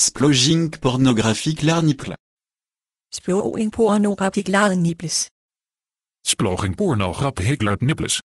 Splogging pornografiek laarniple. Sploging pornografiek laarnipples. Sploging pornografiek laarnipples.